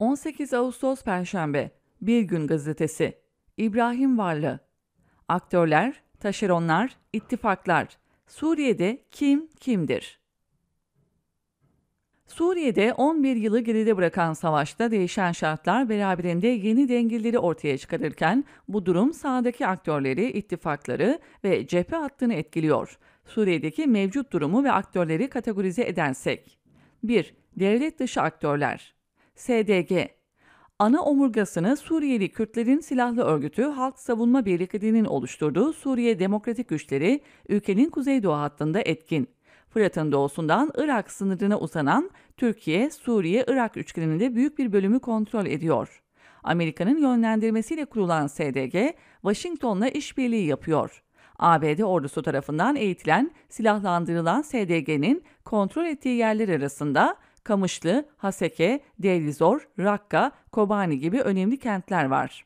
18 Ağustos Perşembe Bir Gün Gazetesi İbrahim Varlı Aktörler, taşeronlar, ittifaklar Suriye'de kim kimdir? Suriye'de 11 yılı geride bırakan savaşta değişen şartlar beraberinde yeni dengeleri ortaya çıkarırken bu durum sahadaki aktörleri, ittifakları ve cephe hattını etkiliyor. Suriye'deki mevcut durumu ve aktörleri kategorize edersek. 1. Devlet dışı aktörler SDG Ana omurgasını Suriyeli Kürtlerin silahlı örgütü Halk Savunma Birlikleri'nin oluşturduğu Suriye Demokratik Güçleri ülkenin kuzeydoğu hattında etkin. Fırat'ın doğusundan Irak sınırına uzanan Türkiye, Suriye-Irak üçgeninde büyük bir bölümü kontrol ediyor. Amerika'nın yönlendirmesiyle kurulan SDG, Washington'la işbirliği yapıyor. ABD ordusu tarafından eğitilen, silahlandırılan SDG'nin kontrol ettiği yerler arasında Kamışlı, Haseke, Delizor, Rakka, Kobani gibi önemli kentler var.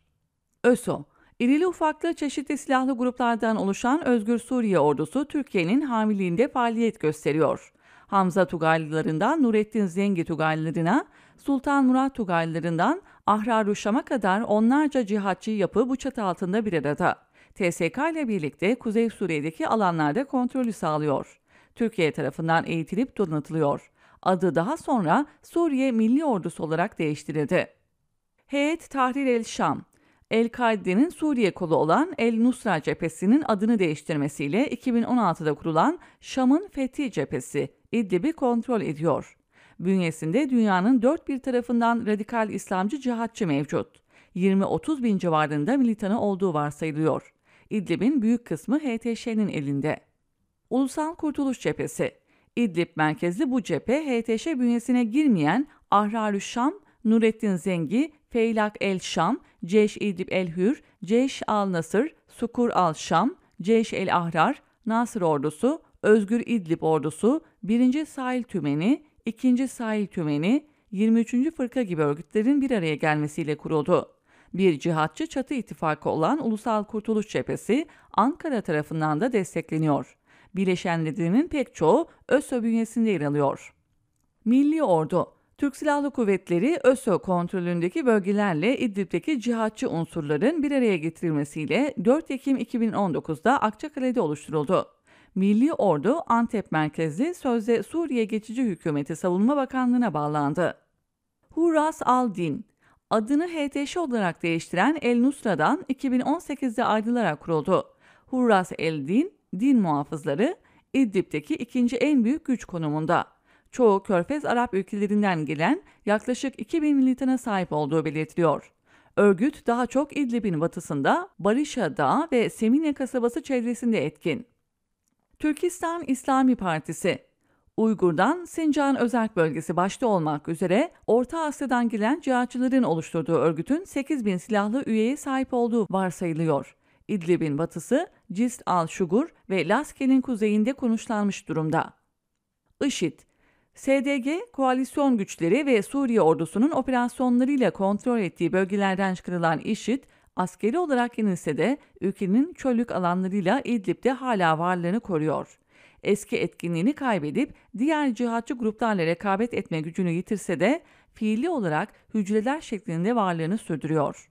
ÖSO İrili ufaklı çeşitli silahlı gruplardan oluşan Özgür Suriye ordusu Türkiye'nin hamiliğinde faaliyet gösteriyor. Hamza Tugaylılarından Nurettin Zengi Tugaylılarına, Sultan Murat Tugaylılarından Ahrar Ruşam'a kadar onlarca cihatçı yapı bu çatı altında bir arada. TSK ile birlikte Kuzey Suriye'deki alanlarda kontrolü sağlıyor. Türkiye tarafından eğitilip donatılıyor. Adı daha sonra Suriye Milli Ordusu olarak değiştirildi. Heyet Tahrir el-Şam, El-Kaide'nin Suriye kolu olan El-Nusra cephesinin adını değiştirmesiyle 2016'da kurulan Şam'ın Fethi cephesi İdlib'i kontrol ediyor. Bünyesinde dünyanın dört bir tarafından radikal İslamcı cihatçı mevcut. 20-30 bin civarında militanı olduğu varsayılıyor. İdlib'in büyük kısmı HTŞ'nin elinde. Ulusal Kurtuluş Cephesi İdlib merkezli bu cephe HTŞ bünyesine girmeyen Ahrarü Şam, Nurettin Zengi, Feylak El Şam, Ceş İdlib El Hür, Ceş Al Nasır, Sukur Al Şam, Ceş El Ahrar, Nasır Ordusu, Özgür İdlib Ordusu, 1. Sahil Tümeni, 2. Sahil Tümeni, 23. Fırka gibi örgütlerin bir araya gelmesiyle kuruldu. Bir cihatçı çatı ittifakı olan Ulusal Kurtuluş Cephesi Ankara tarafından da destekleniyor bileşenlerinin pek çoğu ÖSO bünyesinde yer alıyor. Milli Ordu Türk Silahlı Kuvvetleri ÖSO kontrolündeki bölgelerle İdlib'deki cihatçı unsurların bir araya getirilmesiyle 4 Ekim 2019'da Akçakale'de oluşturuldu. Milli Ordu Antep merkezli sözde Suriye Geçici Hükümeti Savunma Bakanlığı'na bağlandı. Huras al-Din, adını HTŞ olarak değiştiren El Nusra'dan 2018'de ayrılarak kuruldu. Huras el-Din, din muhafızları İdlib'deki ikinci en büyük güç konumunda. Çoğu Körfez Arap ülkelerinden gelen yaklaşık 2000 militana sahip olduğu belirtiliyor. Örgüt daha çok İdlib'in batısında Barışa Dağı ve Semine kasabası çevresinde etkin. Türkistan İslami Partisi Uygur'dan Sincan Özerk Bölgesi başta olmak üzere Orta Asya'dan gelen cihatçıların oluşturduğu örgütün 8 bin silahlı üyeye sahip olduğu varsayılıyor. İdlib'in batısı Cist al-Şugur ve Laske'nin kuzeyinde konuşlanmış durumda. IŞİD SDG, koalisyon güçleri ve Suriye ordusunun operasyonlarıyla kontrol ettiği bölgelerden çıkarılan IŞİD, askeri olarak yenilse de ülkenin çöllük alanlarıyla İdlib'de hala varlığını koruyor. Eski etkinliğini kaybedip diğer cihatçı gruplarla rekabet etme gücünü yitirse de fiili olarak hücreler şeklinde varlığını sürdürüyor.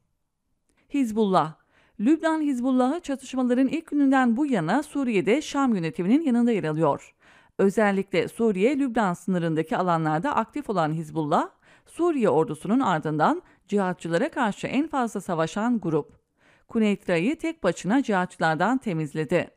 Hizbullah Lübnan Hizbullah'ı çatışmaların ilk gününden bu yana Suriye'de Şam yönetiminin yanında yer alıyor. Özellikle Suriye-Lübnan sınırındaki alanlarda aktif olan Hizbullah, Suriye ordusunun ardından cihatçılara karşı en fazla savaşan grup. Kuneitra'yı tek başına cihatçılardan temizledi.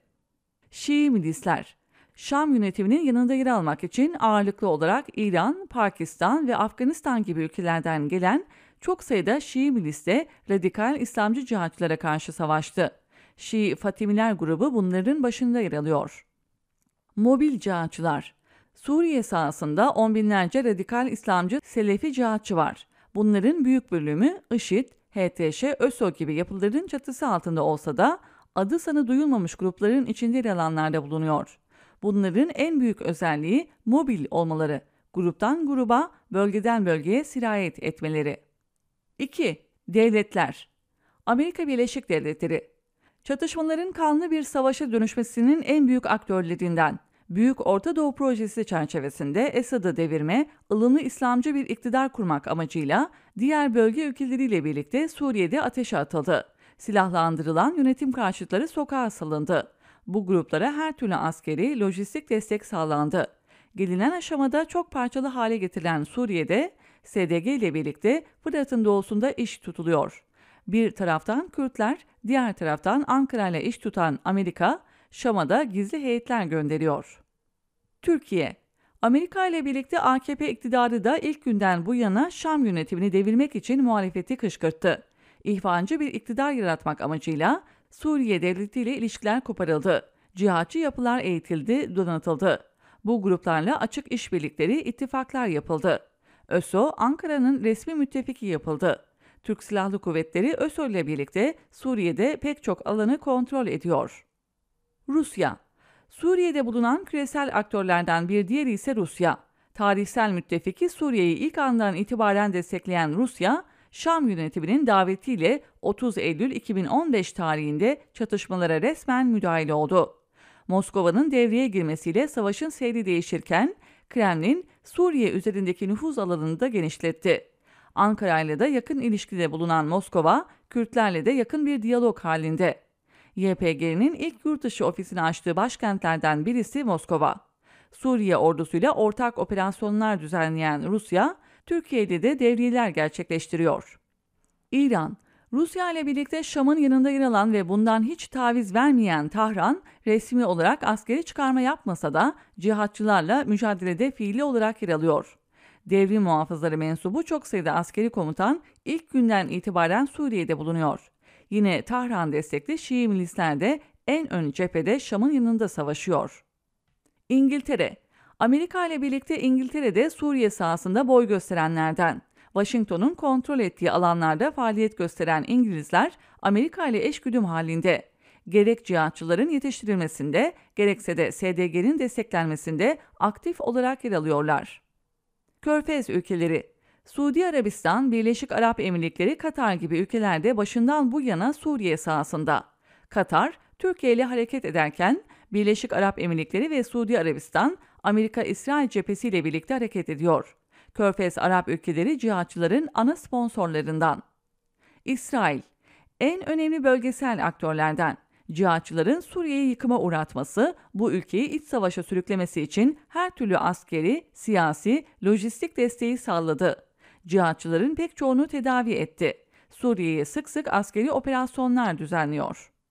Şii milisler Şam yönetiminin yanında yer almak için ağırlıklı olarak İran, Pakistan ve Afganistan gibi ülkelerden gelen çok sayıda Şii miliste radikal İslamcı cihatçılara karşı savaştı. Şii Fatimiler grubu bunların başında yer alıyor. Mobil cihatçılar Suriye sahasında on binlerce radikal İslamcı Selefi cihatçı var. Bunların büyük bölümü IŞİD, HTŞ, ÖSO gibi yapıların çatısı altında olsa da adı sanı duyulmamış grupların içinde yer alanlarda bulunuyor. Bunların en büyük özelliği mobil olmaları, gruptan gruba, bölgeden bölgeye sirayet etmeleri. 2. Devletler Amerika Birleşik Devletleri Çatışmaların kanlı bir savaşa dönüşmesinin en büyük aktörlerinden. Büyük Orta Doğu Projesi çerçevesinde Esad'ı devirme, ılımlı İslamcı bir iktidar kurmak amacıyla diğer bölge ülkeleriyle birlikte Suriye'de ateşe atıldı. Silahlandırılan yönetim karşıtları sokağa salındı. Bu gruplara her türlü askeri, lojistik destek sağlandı. Gelinen aşamada çok parçalı hale getirilen Suriye'de SDG ile birlikte Fırat'ın doğusunda iş tutuluyor. Bir taraftan Kürtler, diğer taraftan Ankara ile iş tutan Amerika, Şam'a da gizli heyetler gönderiyor. Türkiye Amerika ile birlikte AKP iktidarı da ilk günden bu yana Şam yönetimini devirmek için muhalefeti kışkırttı. İhvancı bir iktidar yaratmak amacıyla Suriye devleti ile ilişkiler koparıldı. Cihatçı yapılar eğitildi, donatıldı. Bu gruplarla açık işbirlikleri, ittifaklar yapıldı. ÖSO Ankara'nın resmi müttefiki yapıldı. Türk Silahlı Kuvvetleri ÖSO ile birlikte Suriye'de pek çok alanı kontrol ediyor. Rusya Suriye'de bulunan küresel aktörlerden bir diğeri ise Rusya. Tarihsel müttefiki Suriye'yi ilk andan itibaren destekleyen Rusya, Şam yönetiminin davetiyle 30 Eylül 2015 tarihinde çatışmalara resmen müdahil oldu. Moskova'nın devreye girmesiyle savaşın seyri değişirken Kremlin Suriye üzerindeki nüfuz alanını da genişletti. Ankara ile de yakın ilişkide bulunan Moskova, Kürtlerle de yakın bir diyalog halinde. YPG'nin ilk yurt dışı ofisini açtığı başkentlerden birisi Moskova. Suriye ordusuyla ortak operasyonlar düzenleyen Rusya, Türkiye'de de devriyeler gerçekleştiriyor. İran, Rusya ile birlikte Şam'ın yanında yer alan ve bundan hiç taviz vermeyen Tahran, resmi olarak askeri çıkarma yapmasa da cihatçılarla mücadelede fiili olarak yer alıyor. Devrim muhafızları mensubu çok sayıda askeri komutan ilk günden itibaren Suriye'de bulunuyor. Yine Tahran destekli Şii milisler de en ön cephede Şam'ın yanında savaşıyor. İngiltere Amerika ile birlikte İngiltere'de Suriye sahasında boy gösterenlerden. Washington'un kontrol ettiği alanlarda faaliyet gösteren İngilizler Amerika ile eşgüdüm halinde. Gerek cihatçıların yetiştirilmesinde gerekse de SDG'nin desteklenmesinde aktif olarak yer alıyorlar. Körfez ülkeleri Suudi Arabistan, Birleşik Arap Emirlikleri, Katar gibi ülkelerde başından bu yana Suriye sahasında. Katar, Türkiye ile hareket ederken Birleşik Arap Emirlikleri ve Suudi Arabistan, Amerika-İsrail cephesiyle birlikte hareket ediyor. Körfez Arap ülkeleri cihatçıların ana sponsorlarından. İsrail, en önemli bölgesel aktörlerden. Cihatçıların Suriye'yi yıkıma uğratması, bu ülkeyi iç savaşa sürüklemesi için her türlü askeri, siyasi, lojistik desteği sağladı. Cihatçıların pek çoğunu tedavi etti. Suriye'ye sık sık askeri operasyonlar düzenliyor.